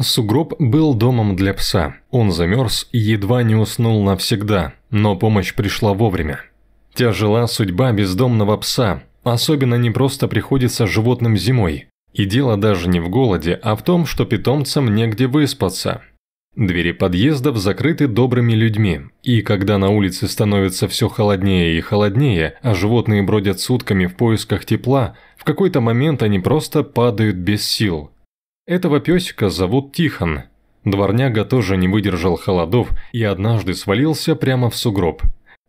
Сугроб был домом для пса. Он замерз и едва не уснул навсегда, но помощь пришла вовремя. Тяжела судьба бездомного пса, особенно не просто приходится животным зимой. И дело даже не в голоде, а в том, что питомцам негде выспаться. Двери подъездов закрыты добрыми людьми, и когда на улице становится все холоднее и холоднее, а животные бродят сутками в поисках тепла, в какой-то момент они просто падают без сил, этого пёсика зовут Тихон. Дворняга тоже не выдержал холодов и однажды свалился прямо в сугроб.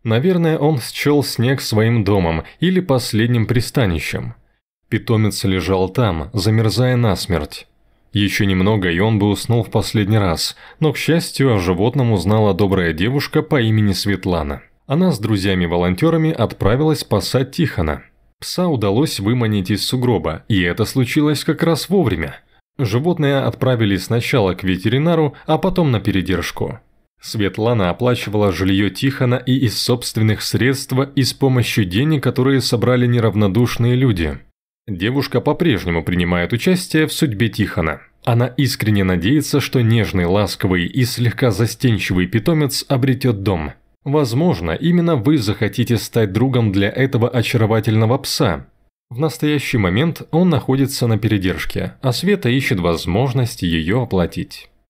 Наверное, он счёл снег своим домом или последним пристанищем. Питомец лежал там, замерзая насмерть. Ещё немного, и он бы уснул в последний раз, но, к счастью, о животном узнала добрая девушка по имени Светлана. Она с друзьями-волонтерами отправилась спасать Тихона. Пса удалось выманить из сугроба, и это случилось как раз вовремя – Животные отправились сначала к ветеринару, а потом на передержку. Светлана оплачивала жилье Тихона и из собственных средств, и с помощью денег, которые собрали неравнодушные люди. Девушка по-прежнему принимает участие в судьбе Тихона. Она искренне надеется, что нежный, ласковый и слегка застенчивый питомец обретет дом. Возможно, именно вы захотите стать другом для этого очаровательного пса, в настоящий момент он находится на передержке, а Света ищет возможность ее оплатить.